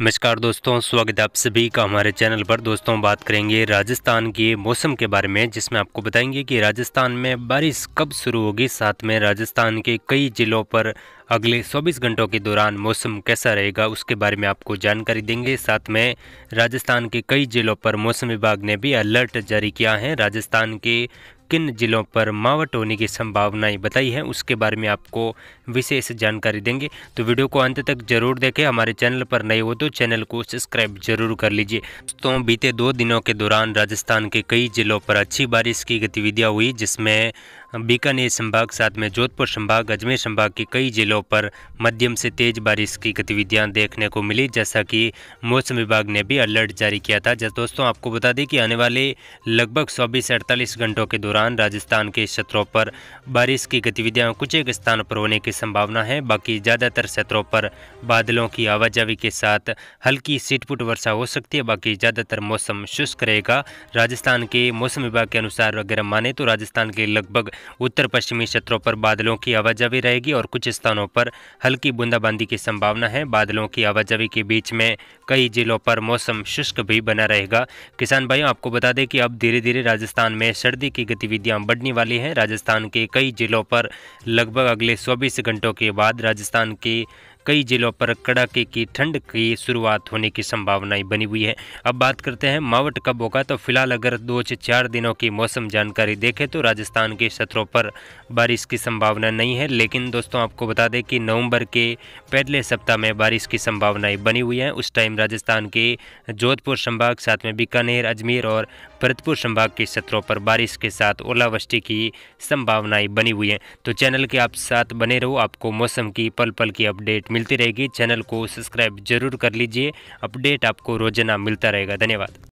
नमस्कार दोस्तों स्वागत है आप सभी का हमारे चैनल पर दोस्तों बात करेंगे राजस्थान के मौसम के बारे में जिसमें आपको बताएंगे कि राजस्थान में बारिश कब शुरू होगी साथ में राजस्थान के कई ज़िलों पर अगले 24 घंटों के दौरान मौसम कैसा रहेगा उसके बारे में आपको जानकारी देंगे साथ में राजस्थान के कई जिलों पर मौसम विभाग ने भी अलर्ट जारी किया है राजस्थान के किन जिलों पर मावट होने की संभावनाएं बताई हैं उसके बारे में आपको विशेष जानकारी देंगे तो वीडियो को अंत तक जरूर देखें हमारे चैनल पर नए हो तो चैनल को सब्सक्राइब जरूर कर लीजिए दोस्तों बीते दो दिनों के दौरान राजस्थान के कई जिलों पर अच्छी बारिश की गतिविधियाँ हुई जिसमें बीकानेर संभाग साथ में जोधपुर संभाग अजमेर संभाग की कई जिलों पर मध्यम से तेज बारिश की गतिविधियां देखने को मिली जैसा कि मौसम विभाग ने भी अलर्ट जारी किया था जैसे दोस्तों आपको बता दें कि आने वाले लगभग चौबीस से अड़तालीस घंटों के दौरान राजस्थान के क्षेत्रों पर बारिश की गतिविधियाँ कुछ एक स्थान पर होने की संभावना है बाकी ज़्यादातर क्षेत्रों पर बादलों की आवाजावी के साथ हल्की सीटपुट वर्षा हो सकती है बाकी ज़्यादातर मौसम शुष्क रहेगा राजस्थान के मौसम विभाग के अनुसार अगर हम माने तो राजस्थान के लगभग उत्तर पश्चिमी क्षेत्रों पर बादलों की आवाजावी रहेगी और कुछ स्थानों पर हल्की बूंदाबांदी की संभावना है बादलों की आवाजावी के बीच में कई जिलों पर मौसम शुष्क भी बना रहेगा किसान भाइयों आपको बता दें कि अब धीरे धीरे राजस्थान में सर्दी की गतिविधियां बढ़ने वाली हैं राजस्थान के कई जिलों पर लगभग अगले चौबीस घंटों के बाद राजस्थान की कई जिलों पर कड़ाके की ठंड की शुरुआत होने की संभावनाएं बनी हुई है अब बात करते हैं मावट कब होगा तो फिलहाल अगर दो से चार दिनों की मौसम जानकारी देखें तो राजस्थान के क्षेत्रों पर बारिश की संभावना नहीं है लेकिन दोस्तों आपको बता दें कि नवंबर के पहले सप्ताह में बारिश की संभावनाएं बनी हुई हैं उस टाइम राजस्थान के जोधपुर संभाग साथ में बीकानेर अजमेर और भरतपुर संभाग के सत्रों पर बारिश के साथ ओलावृष्टि की संभावनाएं बनी हुई हैं तो चैनल के आप साथ बने रहो आपको मौसम की पल पल की अपडेट मिलती रहेगी चैनल को सब्सक्राइब जरूर कर लीजिए अपडेट आपको रोजाना मिलता रहेगा धन्यवाद